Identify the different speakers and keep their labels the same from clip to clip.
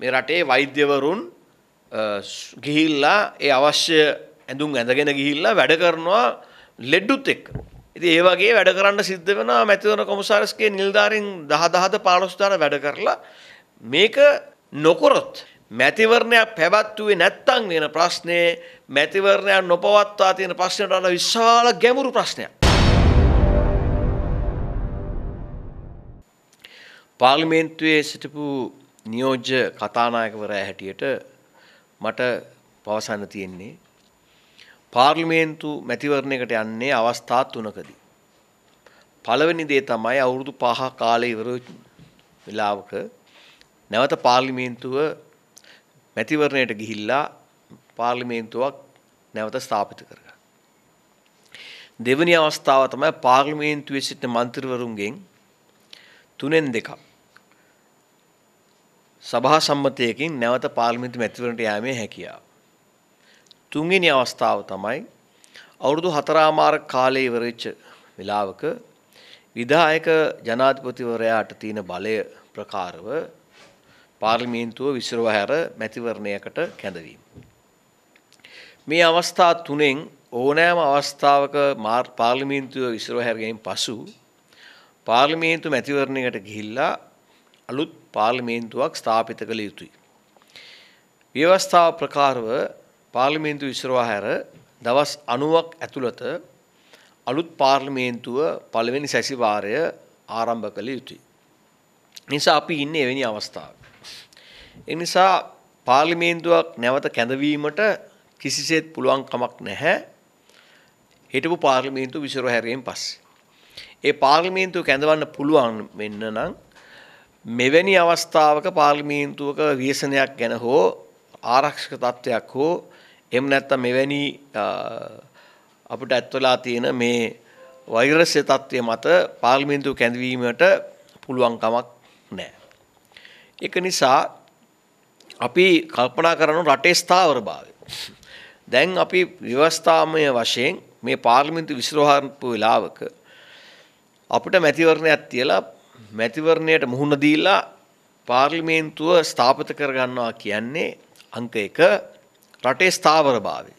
Speaker 1: මේ රටේ වෛද්‍යවරුන් ගිහිල්ලා ඒ අවශ්‍ය ඇඳුම් ඇඳගෙන ගිහිල්ලා වැඩ කරනවා ලෙඩ්ඩුත් එක්ක. ඉතින් ඒ වගේ වැඩ කරන්න සිද්ධ වෙනවා මැතිවරණ කොමසාරිස්ගේ නිලධාරීන් 10000 15000 වැඩ කරලා මේක නොකරොත් මැතිවරණයක් පැවැත්වුවේ නැත්තම් වෙන ප්‍රශ්නේ මැතිවරණයක් නොපවත්වා තියෙන ප්‍රශ්නට වඩා විශාල ගැඹුරු ප්‍රශ්නයක්. පාර්ලිමේන්තුවේ සිටපු නියෝජ්‍ය කතානායකවරයා හැටියට මට පවසන්න තියෙන්නේ පාර්ලිමේන්තු මැතිවරණයකට යන්නේ අවස්ථා තුනකදී. පළවෙනි දේ තමයි අවුරුදු පහ කාලය ඉවර වෙලාවක නැවත පාර්ලිමේන්තුව මැතිවරණයට ගිහිල්ලා පාර්ලිමේන්තුවක් නැවත ස්ථාපිත කරගන්න. දෙවනි අවස්ථාව තමයි පාර්ලිමේන්තුවේ සිටින මන්ත්‍රීවරුන්ගෙන් තුනෙන් දෙකක් සභා සම්මතයකින් නැවත පාර්ලිමේන්තු මැතිවරණයට යාමේ හැකියාව. තුන්වෙනි අවස්ථාව තමයි අවුරුදු හතරාමාර කාලය ඉවර වෙච්ච වෙලාවක විධායක ජනාධිපතිවරයාට තියෙන බලය ප්‍රකාරව පාර්ලිමේන්තුව විසිරුව හැර මැතිවරණයකට කැඳවීම. මේ අවස්ථා තුනෙන් ඕනෑම අවස්ථාවක මාර් පාර්ලිමේන්තුව විසිරුව හැරගෙන් පසු පාර්ලිමේන්තු මැතිවරණයකට ගිහිල්ලා අලුත් පාර්ලිමේන්තුවක් ස්ථාපිත කළ යුතුයි. ව්‍යවස්ථාව ප්‍රකාරව පාර්ලිමේන්තු විසිරවා හැර දවස් 90ක් ඇතුළත අලුත් පාර්ලිමේන්තුව පළවෙනි සැසිවාරය ආරම්භ කළ යුතුයි. නිසා අපි ඉන්නේ එවැනි අවස්ථාවක. ඒ නිසා පාර්ලිමේන්තුවක් නැවත කැඳවීමට කිසිසේත් පුළුවන් කමක් නැහැ. හිටපු පාර්ලිමේන්තු විසිරෝ හැරීමෙන් පස්සේ. ඒ පාර්ලිමේන්තුව කැඳවන්න පුළුවන් වෙන්න නම් මෙවැනි අවස්ථාවක පාර්ලිමේන්තුවක ව්‍යසනයක් ගැන හෝ ආරක්ෂක තත්ත්වයක් හෝ එම නැත්ත මෙවැනි අපට ඇත්වලා තියෙන මේ වෛරස්‍ය තත්ත්වය මත පාර්ලිමින්තු කැඳවීමට පුළුවන්කමක් නෑ. එක නිසා අපි කල්පනා කරනු රටේ ස්ථාවර භාවය. දැන් අපි ව්‍යවස්ථාමය වශයෙන් මේ පාර්ලිමින්තු විශ්‍රහාරපු වෙලාවක අපට මැතිවරණයක් තියලා මැතිවරණයට මුහුණ දීලා පාර්ලිමේන්තුව ස්ථාපිත කරගන්නවා කියන්නේ අංක එක රටේ ස්ථාවරභාවය.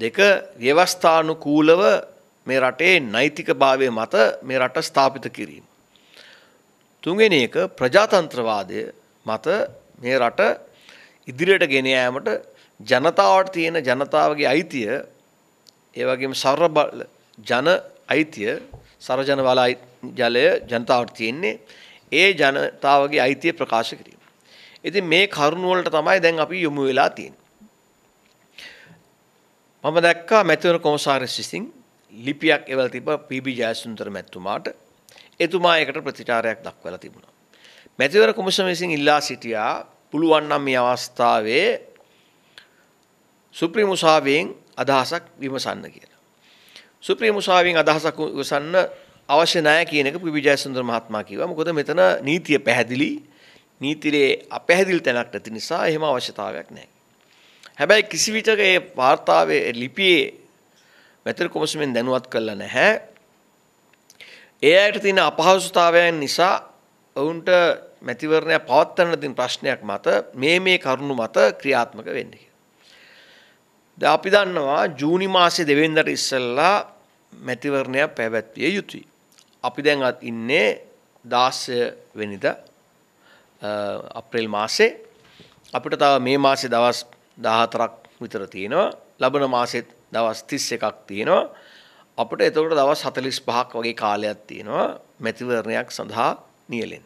Speaker 1: දෙක ව්‍යවස්ථානුකූලව මේ රටේ නෛතික භාවය මත මේ රට ස්ථාපිත කිරීම. තුන්ගෙන එක ප්‍රජාතන්ත්‍රවාදය මත මේ රට ඉදිරියට ගෙන ෑමට ජනතාවට තියෙන ජනතාවගේ අයිතිය ඒවගේම සර්බල ජන අයිතිය සරජන වලායි ජලය ජනතාවට තියෙන්නේ ඒ ජනතාවගේ අයිතිය ප්‍රකාශ කිරීම. ඉතින් මේ කරුණ වලට තමයි දැන් අපි යොමු වෙලා තියෙන්නේ. මම දැක්කා මැතිවරණ කොමසාරිස් විසින් ලිපියක් එවලා තිබ්බ පීබී ජයසුන්දර මැතිතුමාට. එතුමා ඒකට ප්‍රතිචාරයක් දක්වලා තිබුණා. මැතිවර කොමිසම විසින් ඉල්ලා සිටියා පුළුවන් නම් මේ අවස්ථාවේ සුප්‍රීම උසාවියෙන් අදහසක් විමසන්න කියලා. සුප්‍රීම උසාවියෙන් අදහසක් විමසන්න අවශ්‍ය නැහැ කියන එක විජයසුන්දර මහත්මයා කිව්වා. මොකද මෙතන නීතිය පැහැදිලි. නීතිලේ අපැහැදිලි තැනක් නැති නිසා එහෙම අවශ්‍යතාවයක් නැහැ. හැබැයි කිසි විටක මේ වාර්තාවේ ලිපියේ වැතර කොමසමෙන් දැනුවත් කළා නැහැ. ඒ ඇයට තියෙන අපහසුතාවයන් නිසා ඔවුන්ට මැතිවරණය පවත්වන්න තියෙන ප්‍රශ්නයක් මත මේ මේ කරුණු මත ක්‍රියාත්මක වෙන්නේ. දැන් අපි දන්නවා ජූනි මාසේ දෙවෙනිදාට ඉස්සෙල්ලා මැතිවරණය පැවැත්විය යුතුයි. අපි දැන්වත් ඉන්නේ දාස්සය වෙනිද අප්‍රේල් මාසේ අපිට තව මේ මාසේ දවස් දහතරක් විතර තියෙනවා ලබන මාසෙත් දවස් තිස් එකක් තියෙනවා අපට එතකට දවස් හතලිස් පහක් වගේ කාලයක් තියෙනවා මැතිවරණයක් සඳහා නියලෙන්.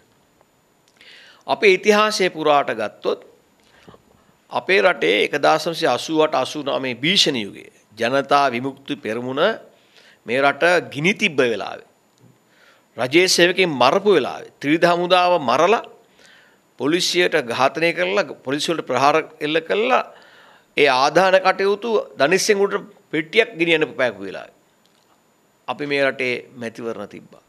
Speaker 1: අපේ ඉතිහාසය පුරාට ගත්තොත් අපේ රටේ එකදාසම්සය අසුවට අසුනමේ භීෂණයුගේ ජනතා විමුක්ති පෙරමුණ මේ රට ගිනි තිබ්බ වෙලාවේ. රජයේ සේවකෙන් මරපු වෙලාවේ ත්‍රිවිධ හමුදාව මරලා පොලිසියට ඝාතනය කරලා පොලිසිය වලට ප්‍රහාර එල්ල කළා ඒ ආදාන කටයුතු ධනිස්සෙන් උඩට පෙට්ටියක් ගෙනියන්න පෑකු වෙලාවේ අපි මේ රටේ මැතිවරණ තිබ්බා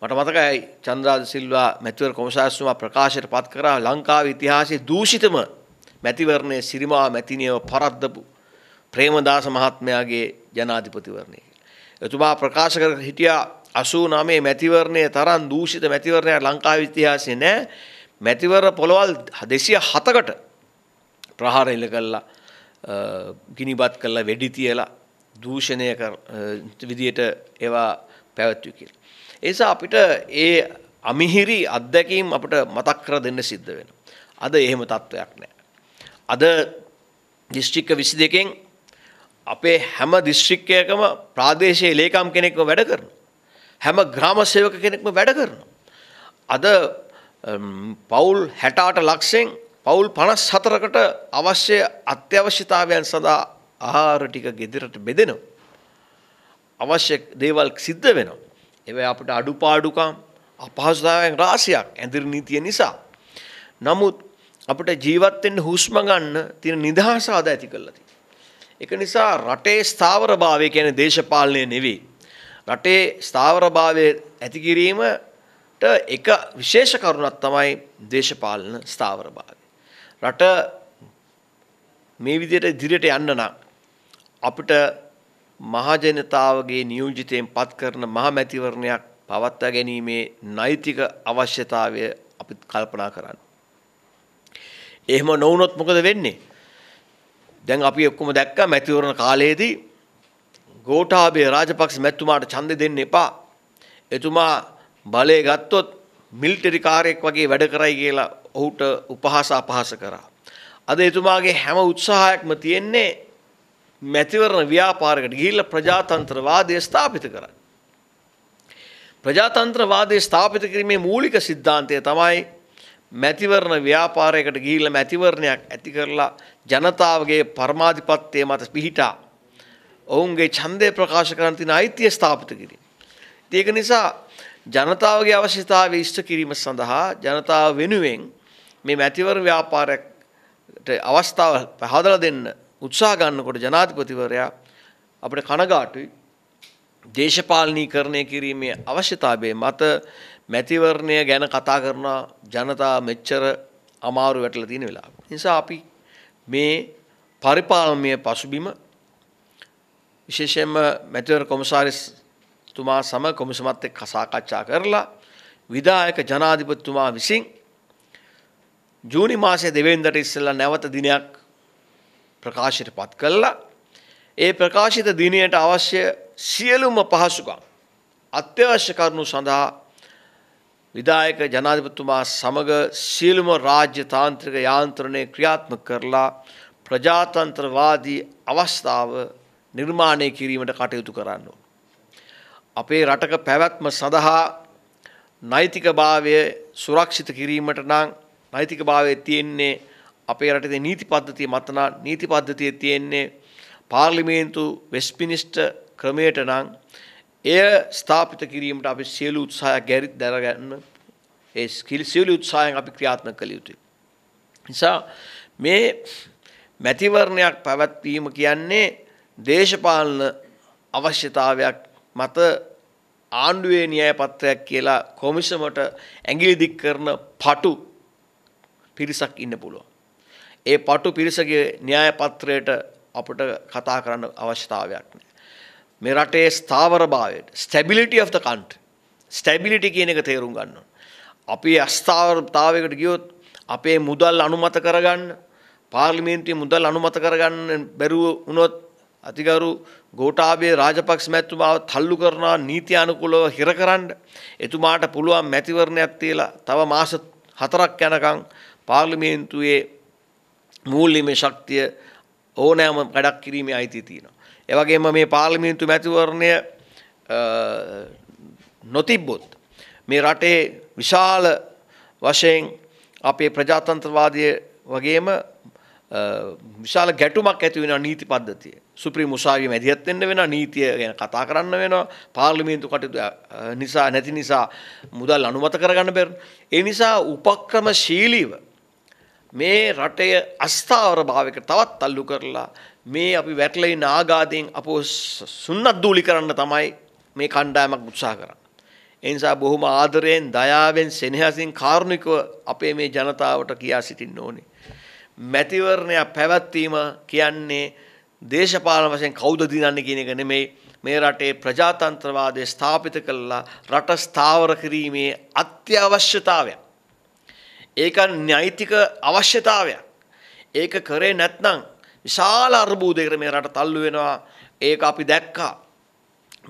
Speaker 1: මට මතකයි චන්ද්‍රාද සිල්වා මැතිවර කොමසාස්තුමා ප්‍රකාශයට පත් කරා ලංකාවේ ඉතිහාසයේ දූෂිතම මැතිවරණයේ සිරිමා මැතිනියව පරද්දපු ප්‍රේමදාස මහත්මයාගේ ජනාධිපතිවරණය. එතුමා ප්‍රකාශ කර හිටියා 89 මැතිවරණය තරම් දූෂිත මැතිවරණයක් ලංකාවේ ඉතිහාසයේ නෑ. මැතිවර පොළවල් 207කට ප්‍රහාර එල්ල කළා. ගිනිබත් කළා, වෙඩි තියලා දූෂණය විදියට ඒවා පැවැත්වුවේ කියලා. ඒ නිසා අපිට ඒ අමිහිරි අත්දැකීම් අපිට මතක් කර දෙන්න සිද්ධ වෙනවා. අද එහෙම තත්ත්වයක් නෑ. අද දිස්ත්‍රික්ක 22කින් අපේ හැම දිස්ත්‍රික්කයකම ප්‍රාදේශීය ලේකම් කෙනෙක්ව වැඩ කරනවා. හැම ග්‍රාම සේවක කෙනෙක්ම වැඩ කරනවා. අද පවුල් හැටාට ලක්ෂෙන් පවුල් පනස් හතරකට අවශ්‍ය අත්‍යවශ්‍යතාවයන් සඳහා ආහාර ටික ගෙදරට බෙදෙනවා. අවශ්‍ය දේවල් සිද්ධ වෙනවා. එවයි අපට අඩුපාඩුකම් අපහසුතාවයන් රාශියක් ඇඳිරි නීතිය නිසා. නමුත් අපට ජීවත් වෙන්න හුස්ම ගන්න තියෙන නිදහස අද ඇති කරලා තියෙනවා. ඒක නිසා රටේ ස්ථාවරභාවය කියන්නේ දේශපාලනය නෙවෙයි. රටේ ස්ථාවරභාවය ඇති කිරීමට එක විශේෂ කරුණක් තමයි දේශපාලන ස්ථාවරභාවය. රට මේ විදියට ඉදිරියට යන්න නම් අපිට මහජනතාවගේ නියෝජිතයෙන් පත් කරන මහමැතිවරණයක් පවත්වා ගැනීමේ නෛතික අවශ්‍යතාවය අපි කල්පනා කරන්න. එහෙම නොවුනොත් මොකද වෙන්නේ? දැන් අපි ඔක්කොම දැක්කා මැතිවරණ කාලයේදී ගෝඨාභය රාජපක්ෂ මැතිතුමාට ඡන්දෙ දෙන්න එපා. එතුමා බලය ගත්තොත් මිලිටරි කාර්යයක් වගේ වැඩ කරයි කියලා ඔහුට උපහාස අපහාස කරා. අද එතුමාගේ හැම උත්සාහයක්ම තියෙන්නේ මැතිවරණ ව්‍යාපාරයකට ගිහිල්ලා ප්‍රජාතන්ත්‍රවාදය ස්ථාපිත කරන්න. ප්‍රජාතන්ත්‍රවාදය ස්ථාපිත කිරීමේ මූලික સિદ્ધාන්තය තමයි මැතිවරණ ව්‍යාපාරයකට ගිහිල්ලා මැතිවරණයක් ඇති කරලා ජනතාවගේ පරමාධිපත්‍යය මත පිහිටා ඔවුන්ගේ ඡන්දය ප්‍රකාශ කරන්න තියෙන අයිතිය ස්ථාපිත කිරීම. ඒක නිසා ජනතාවගේ අවශ්‍යතාවය ඉෂ්ට කිරීම සඳහා ජනතාව වෙනුවෙන් මේ මැතිවරණ ව්‍යාපාරයට අවස්ථාව පහදලා දෙන්න උත්සාහ ගන්නකොට ජනාධිපතිවරයා අපිට කනගාටුයි දේශපාලනීකරණය කිරීමේ අවශ්‍යතාවය මත මැතිවරණය ගැන කතා කරන ජනතා මෙච්චර අමාරු වැටලා තියෙන වෙලාව. නිසා අපි මේ පරිපාලනීය පසුබිම විශේෂයෙන්ම මැතිවර කොමසාරිස්තුමා සම කොමිසමත් එක්ක සාකච්ඡා කරලා විධායක ජනාධිපතිතුමා විසින් ජූනි මාසයේ දෙවෙනිදට ඉස්සෙල්ලා නැවත දිනයක් ප්‍රකාශයට පත් කළා. ඒ ප්‍රකාශිත දිනයට අවශ්‍ය සියලුම පහසුකම් අත්‍යවශ්‍ය කරුණු සඳහා විධායක ජනාධිපතිතුමා සමග සියලුම රාජ්‍ය තාන්ත්‍රික යාන්ත්‍රණය ක්‍රියාත්මක කරලා ප්‍රජාතන්ත්‍රවාදී අවස්ථාව නිර්මාණය කිරීමට කටයුතු කරන්න. අපේ රටක පැවැත්ම සඳහා නෛතිකභාවය සුරක්ෂිත කිරීමට නම් නෛතිකභාවය තියෙන්නේ අපේ රටේ නීති පද්ධතිය මතනා නීති පද්ධතිය තියෙන්නේ පාර්ලිමේන්තු වෙස්පිනිස්ට ක්‍රමයට නම් එය ස්ථාපිත කිරීමට අපි සියලු උත්සාහයක් ගැරිත් දරගන්න ඒ ස්කිල් සියලු උත්සාහයෙන් අපි ක්‍රියාත්මක කළ යුතුයි. නිසා මේ මැතිවරණයක් පැවැත්වීම කියන්නේ දේශපාලන අවශ්‍යතාවයක් මත ආණ්ඩුවේ න්‍යාය පත්‍රයක් කියලා කොමිසමට ඇඟිලි දික් කරන පටු පිරිසක් ඉන්න පුළුවන්. ඒ පටු පිරිසගේ න්‍යාය පත්‍රයට අපට කතා කරන්න අවශ්‍යතාවයක් නෑ. මේ රටේ ස්ථාවරභාවයට stability of the country stability කියන එක තේරුම් ගන්නවා. අපි අස්ථාවරතාවයකට ගියොත් අපේ මුදල් අනුමත කරගන්න පාර්ලිමේන්තුවේ මුදල් අනුමත කරගන්න බැරුව වුණොත් අතිගරු ගෝටාබේ රාජපක්ෂ මැතිතුමාව තල්ලු කරනවා නීතියානුකූලව හිරකරන්න එතුමාට පුළුවන් මැතිවරණයක් තියලා තව මාස හතරක් යනකම් පාර්ලිමේන්තුවේ මූල්‍යමය ශක්තිය ඕනෑම වැඩක් කිරීමේ අයිති තියෙනවා. ඒ වගේම මේ පාර්ලිමේන්තු මැතිවරණය නොතිබ්බොත් මේ රටේ විශාල වශයෙන් අපේ ප්‍රජාතන්ත්‍රවාදය වගේම විශාල ගැටුමක් ඇති වෙන නීති පද්ධතිය. සුප්‍රීම උසාවියේ මැදිහත් වෙන්න වෙනවා නීතිය ගැන කතා කරන්න වෙනවා. පාර්ලිමේන්තු කටයුතු නිසා නැති නිසා මුදල් අනුමත කරගන්න බැරි. ඒ නිසා උපක්‍රමශීලීව මේ රටේ අස්ථාවර භාවයක තවත් තල්ලු කරලා මේ අපි වැටලයි නාගාදයෙන් අප සුන්නත් දූලි කරන්න තමයි මේ කණ්ඩායමක් උත්සාහ කරන්න. එනිසා බොහොම ආදරයෙන් දයාවෙන් සෙනහසින් කාරුණිකව අපේ මේ ජනතාවට කියා සිටින්න ඕනේ. මැතිවරණය පැවැත්වීම කියන්නේ දේශපාලන වශයෙන් කවුද දිනන්නේ කියන එක නෙමෙයි මේ රටේ ප්‍රජාතන්ත්‍රවාදය ස්ථාපිත කළා රට ස්ථාවර කිරීමේ අත්‍යවශ්‍යතාවය. ඒක නෛතික අවශ්‍යතාවයක්. ඒක කරේ නැත්නම් විශාල අර්බුදයකට මේ රට තල්ලු වෙනවා. ඒක අපි දැක්කා.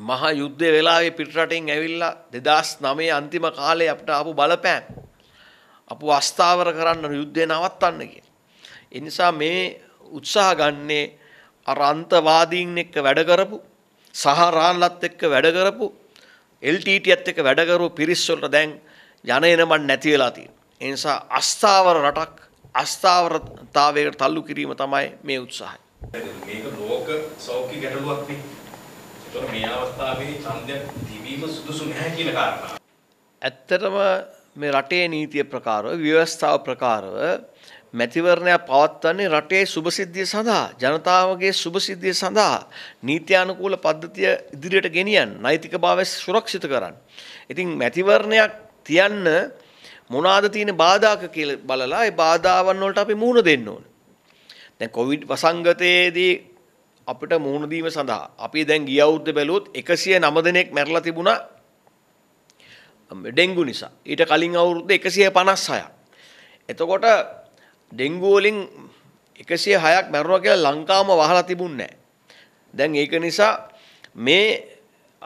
Speaker 1: මහා යුද්ධය වෙලාවේ පිටරටින් ඇවිල්ලා දෙදස් නමේ අන්තිම කාලේ අපට ආපු බලපෑම්. අපු අස්ථාවර කරන්න යුද්ධය නවත්තන්න කිය. ඒ නිසා මේ උත්සාහ ගන්නේ අර අන්තවාදීන් එක්ක වැඩ කරපු සහරාන්ලත් එක්ක වැඩ කරපු LTTත් එක්ක වැඩ කරපු පිරිස් වලට දැන් යන එනමන් නැති වෙලා තියෙනවා. ඒ නිසා අස්ථාවර රටක් අස්ථාවරතාවයකට තල්ලු කිරීම තමයි මේ උත්සාහය. මේක ලෝක සෞඛ්‍ය ගැටලුවක් නේ. ඒතකොට මේ අවස්ථාවේ ඡන්දයක් දිවීම සුදුසු නැහැ කියන කාරණා. ඇත්තටම මේ රටේ නීතිය ප්‍රකාරව, ව්‍යවස්ථාව ප්‍රකාරව මැතිවරණය පවත්වන්නේ රටේ සුභසිද්ධිය සඳහා ජනතාවගේ සුභසිද්ධිය සඳහා නීත්‍යානුකූල පද්ධතිය ඉදිරියට ගෙනියන් නෛතික භාවය සුරක්ෂිත කරන්න. ඉතින් මැතිවරණයක් තියන්න මොනාද තියෙන බාධාක කියලා බලලා ඒ බාධාවන් වලට අපි මුහුණ දෙන්න ඕනේ. දැන් කොවිඩ් වසංගතයේදී අපිට මුහුණ දීම සඳහා අපි දැන් ගිය අවුරුද්ද බැලුවොත් 109 දෙනෙක් මැරලා තිබුණා ඩෙන්ගු නිසා. ඊට කලින් අවුරුද්ද 156ක්. එතකොට ඩෙන්ගු වලින් 106ක් මැරුණා කියලා ලංකාවම වහලා තිබුණේ දැන් ඒක නිසා මේ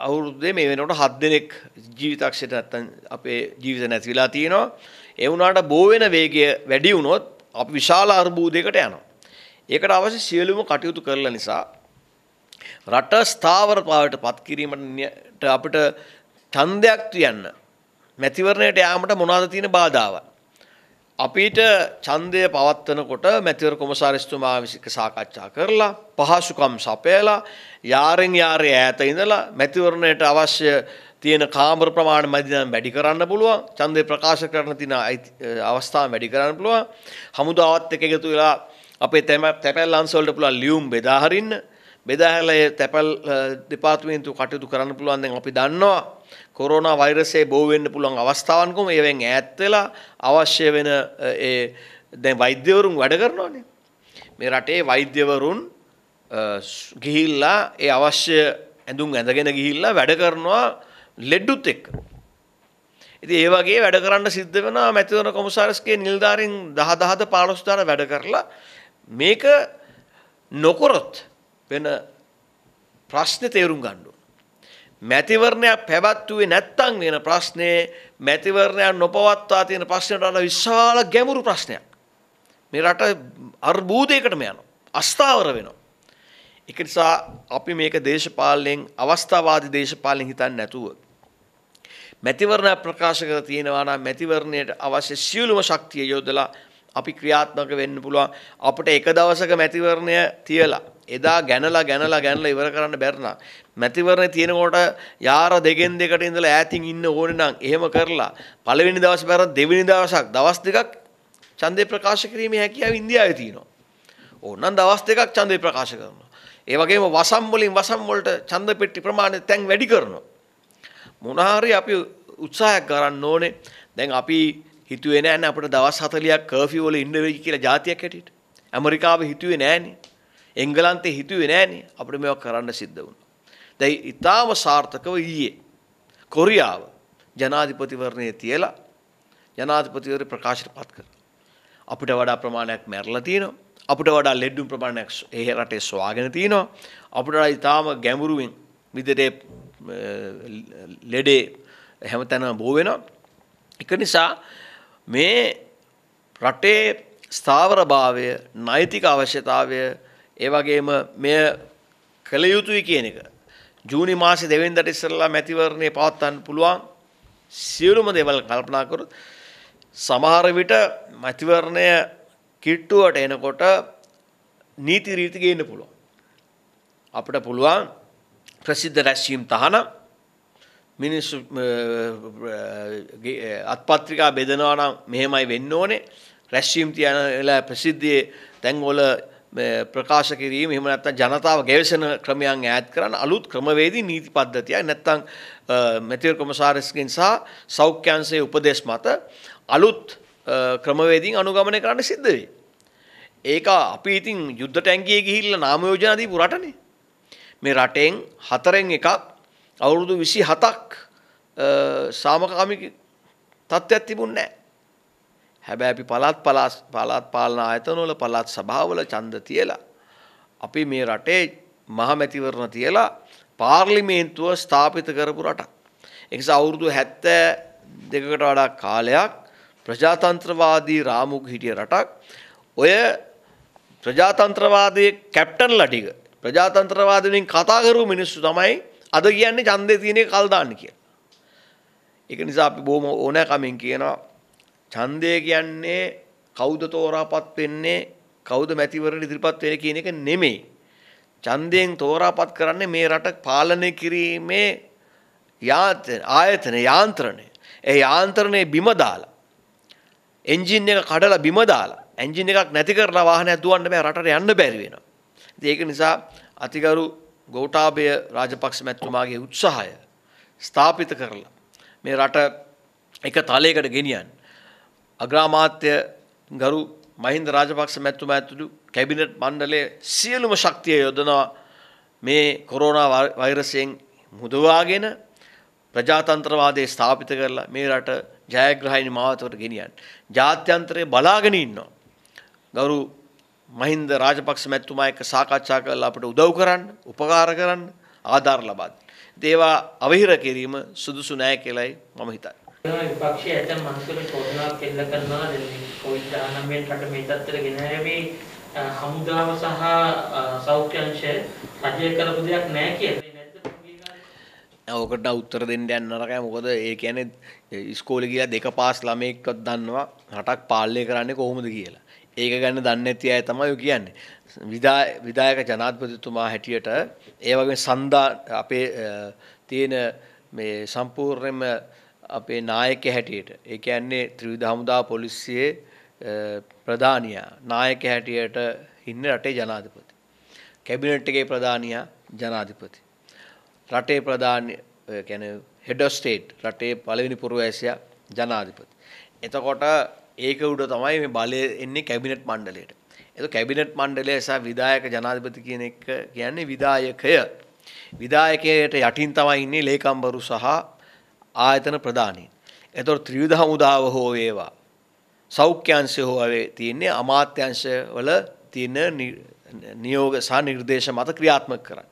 Speaker 1: අවුරුද්දේ මේ වෙනකොට 7 දෙනෙක් ජීවිතක්ෂයට නැත්තම් අපේ ජීවිත නැති වෙලා තියෙනවා. ඒ වුණාට බෝ වෙන වේගය වැඩි වුණොත් අපි විශාල අර්බුදයකට යනවා. ඒකට අවශ්‍ය සියලුම කටයුතු කරලා නිසා රට ස්ථාවරතාවයට පත් කිරීමට අපිට ඡන්දයක් තියන්න මැතිවරණයට යාමට මොනවාද තියෙන බාධාවන් අපිට ඡන්දය පවත්වනකොට මැතිවර කොමසාරිස්තුමා විසික සාකච්ඡා කරලා පහසුකම් සපයලා යාරෙන් යාරේ ඈත ඉඳලා මැතිවරණයට අවශ්‍ය තියෙන කාමර ප්‍රමාණ මැදිනම් වැඩි කරන්න පුළුවන් ඡන්දය ප්‍රකාශ කරන තින අවස්ථා වැඩි කරන්න පුළුවන් හමුදාවත් එක එකතු වෙලා අපේ තැපැල් අංශවලට පුළුවන් ලියුම් බෙදා හරින්න බෙදාහැලේ තැපල් දෙපාර්තමේන්තු කටයුතු කරන්න පුළුවන් දැන් අපි දන්නවා කොරෝනා වෛරසයේ බෝ වෙන්න පුළුවන් අවස්ථාවන් කොහොම ඒවෙන් ඈත් වෙලා අවශ්‍ය වෙන ඒ දැන් වෛද්‍යවරුන් වැඩ කරනවානේ මේ රටේ වෛද්‍යවරුන් ගිහිල්ලා ඒ අවශ්‍ය ඇඳුම් ඇඳගෙන ගිහිල්ලා වැඩ කරනවා ලෙඩුත් එක්ක ඉතින් ඒ වගේ වැඩ කරන්න සිද්ධ වෙනවා මැතිවරණ කොමසාරිස්ගේ නිලධාරීන් 10 10 15 වැඩ කරලා මේක නොකරොත් වෙන ප්‍රශ්නේ තේරුම් ගන්න ඕන. මැතිවරණයක් පැවැත්වුවේ නැත්නම් වෙන ප්‍රශ්නේ මැතිවරණයක් නොපවත්වා තියෙන ප්‍රශ්නට වඩා විශාල ගැඹුරු ප්‍රශ්නයක්. මේ රට අර්බුදයකටම යනවා. අස්ථාවර වෙනවා. ඒක නිසා අපි මේක දේශපාලනයෙන් අවස්ථාවාදී දේශපාලනයෙන් හිතන්නේ නැතුව මැතිවරණ ප්‍රකාශ කර තියෙනවා නම් මැතිවරණයට අවශ්‍ය සියලුම ශක්තිය යොදලා අපි ක්‍රියාත්මක වෙන්න පුළුවන් අපිට එක දවසක මැතිවරණය තියලා එදා ගැනලා ගැනලා ගැනලා ඉවර කරන්න බැරනම් මැතිවරණේ තියෙනකොට යාර දෙකෙන් දෙකට ඉඳලා ඈතින් ඉන්න ඕනේ නම් එහෙම කරලා පළවෙනි දවස් බැරන් දෙවෙනි දවසක් දවස් දෙකක් ඡන්දේ ප්‍රකාශ කිරීමේ හැකියාව ඉන්දියාවේ තියෙනවා. ඕනනම් දවස් දෙකක් ඡන්දේ ප්‍රකාශ කරනවා. ඒ වගේම වසම් වලින් වසම් වලට ඡන්ද පෙට්ටි ප්‍රමාණය දැන් වැඩි කරනවා. මොනහරි අපි උත්සාහයක් ගන්න ඕනේ. දැන් අපි හිතුවේ නෑනේ අපිට දවස් 40ක් කර්ෆියු වල ඉන්න වෙයි කියලා જાතියක් හැටියට. ඇමරිකාව හිතුවේ නෑනේ. එංගලන්තේ හිතුවේ නෑනේ අපිට මේවා කරන්න සිද්ධ වුණා. දැන් ඊටාම සාර්ථකව ඊයේ කොරියාව ජනාධිපතිවරණයේ තියලා ජනාධිපතිවරු ප්‍රකාශයටපත් කරා. අපිට වඩා ප්‍රමාණයක් මැරලා තියෙනවා. අපිට වඩා ලෙඩුම් ප්‍රමාණයක් ඒ රටේ සොයාගෙන තියෙනවා. අපිට වඩා ඊටාම ගැඹුරුවෙන් විදටේ ලෙඩේ හැමතැනම බෝ වෙනවා. ඒක නිසා මේ රටේ ස්ථාවරභාවය නෛතික අවශ්‍යතාවය ඒවගේම මෙය කළ යුතුයි කියන එක. ජූනි මාසි දෙවෙන්දට ඉස්සරලා මැතිවරණය පවත්තන්න පුළුවන් සියලුම දෙවල් කල්පනාකරු සමහර විට මැතිවරණය කිට්ටුවට එනකොට නීති රීතිගන්න පුළුවන්. අපට පුළුවන් ප්‍රසිද්ධ රැස්වීම් තහනම් මිනිස් අත්පත්‍රිකා බෙදනවා නම් මෙහෙමයි වෙන්න ඕනේ රැස්වීම් තියනලා ප්‍රසිද්ධියේ තැන්වල ප්‍රකාශ කිරීම එහෙම නැත්නම් ජනතාව ගවේෂණ ක්‍රමයන් ඈඩ් කරන්න අලුත් ක්‍රමවේදී නීති පද්ධතිය නැත්නම් මෙතිල් කොමසාරිස්ගෙන් සහ සෞඛ්‍යංශයේ උපදේශ මත අලුත් ක්‍රමවේදීන් අනුගමනය කරන්න සිද්ධ වෙයි. ඒක අපි ඉතින් යුද්ධ ටැංකියේ ගිහිල්ලා නාම යෝජනා දීපු රටනේ. මේ රටෙන් හතරෙන් එකක් අවුරුදු විසි හතක් සාමකාමික තත්ත්වයක් තිබුණ නෑ. හැබැ අපි පළත් පලාත් පාලන ආයතනොල පළත් සභාවල චන්ද තියලා. අපි මේ රටේ මහමැතිවරණ තියලා පාර්ලිමේන්තුව ස්ථාපිත කරපු රටක්. එකස අවුරුදු හැත්ත දෙකට වඩා කාලයක් ප්‍රජාතන්ත්‍රවාදී රාමුක් හිටිය රටක් ඔය ප්‍රජාතන්ත්‍රවාදය කැප්ටන් ලටික ප්‍රජාතන්ත්‍රවාදලින් කතාකරු මිනිස්සු තමයි අද කියන්නේ ඡන්දේ තියෙන එක කල් දාන්න කියලා. ඒක නිසා අපි බොහොම ඕනෑකමින් කියනවා ඡන්දය කියන්නේ කවුද තෝරාපත් වෙන්නේ කවුද මැතිවරණ ඉදිරිපත් වෙන්නේ කියන එක නෙමෙයි. ඡන්දයෙන් තෝරාපත් කරන්නේ මේ රට පාලනය කිරීමේ යාතන ආයතන යාන්ත්‍රණය. ඒ යාන්ත්‍රණය බිම දාලා එන්ජින් එක කඩලා බිම දාලා එන්ජින් එකක් නැති කරලා වාහනයක් දුවන්න බෑ රටට යන්න බැරි වෙනවා. ඒක නිසා අතිගරු ගෞටාබය රාජපක්ෂ මැත්තුමාගේ උත්සාහය ස්ථාපිත කරලා මේ රට එක තලයකට ගෙනියන් අග්‍රාමාත්‍ය ගරු මහින්ද රාජපක්ෂ මැත්තුම ඇතුළු කැබිනට් මණ්ඩලේ සියලුම ශක්තිය යොදනවා මේ කොරෝනා වෛරසයෙන් මුදවාගෙන ප්‍රජාතන්ත්‍රවාදය ස්ථාපිත කරලා මේ රට ජයග්‍රහණි මාවතවට ගෙනියන් ජාත්‍යන්තරය බලාගෙන ඉන්නවා ගරු මහින්ද රාජපක්ෂ මැතිතුමා එක්ක සාකච්ඡා කරලා අපට උදව් කරන්න, උපකාර කරන්න, ආධාර ලබා දෙන්න. ඒවා අවහිර කිරීම සුදුසු නෑ කියලයි මම හිතන්නේ. විපක්ෂයේ ඇතම් මනසට චෝදනාවක් එල්ල කරනවා කොවිඩ් 19 රට මේ තත්ත්වයට ගෙනහැරීමේ හමුදාව සහ සෞඛ්‍ය අංශය රජය කරපු දෙයක් නෑ කියන්නේ නැද්ද ඔකට උත්තර දෙන්න යන්න නරකයි මොකද ඒ කියන්නේ ඉස්කෝලේ ගිහලා දෙක පාස් ළමයෙක්වත් දන්නවා රටක් පාලනය කරන්නේ කොහොමද කියලා ඒක ගන්න දන්න ඇති අය තමයි කියන්නේ විදායක ජනාධපතිතුමා හැටියට ඒ වගේ සන්දා අපේ තියෙන මේ සම්පූර්ණයම අපේ නායක හැටියට ඒ කියන්නේ ත්‍රිවිධ හමුදා පොලිසියේ ප්‍රධානියා නායක හැටියට ඉන්න රටේ ජනාධිපති කැබිනට් එකේ ප්‍රධානියා ජනාධිපති රටේ ප්‍රධානි හෙඩස්ටේට් රටේ පලවිනි පුරුවඇසය ජනාධිපති. එතකොට ඒක උඩ තමයි මේ බලය එන්නේ කැබිනට් මණ්ඩලයට. එතකොට කැබිනට් මණ්ඩලය සහ විධායක ජනාධිපති කියන එක කියන්නේ විධායකය. විධායකයට යටින් තමයි ඉන්නේ ලේකම්වරු සහ ආයතන ප්‍රධානී. එතකොට ත්‍රිවිධ හමුදාව හෝ වේවා සෞඛ්‍යංශය හෝ තියෙන්නේ අමාත්‍යංශ වල තියෙන නියෝග සහ නිර්දේශ මත ක්‍රියාත්මක කරන්න.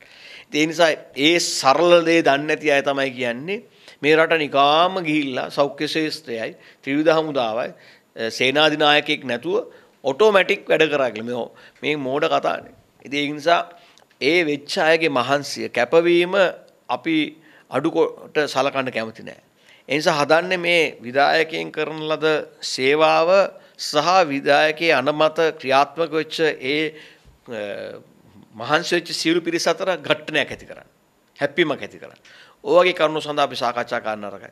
Speaker 1: ඒ නිසා ඒ සරල දේ දන්නේ නැති අය තමයි කියන්නේ මේ රට නිකාම ගිහිල්ලා සෞඛ්‍ය ශාස්ත්‍රයයි ත්‍රිවිධ හමුදාවයි සේනාධිනායකෙක් නැතුව ඔටෝමැටික් වැඩ කරාගල මෙෝ මේ මෝඩ කතාන. ඉති නිසා ඒ වෙච්ච අයගේ මහන්සිය කැපවීම අපි අඩුකොට සලකන්න කැමති නෑ. එනිසා හදන්න මේ විදායකයෙන් කරන ලද සේවාව සහ විදායකයේ අනමත ක්‍රියාත්මක වෙච්ච ඒ මහන්සවෙච්ච සිරු පිරිස අතර ගට්ටනයක් ඇති කරන්න හැප්පිමක් ඇති කරන්න. ඕගේ කරුණු සඳහා අපි සාකච්ඡා කරන්න අරකයි.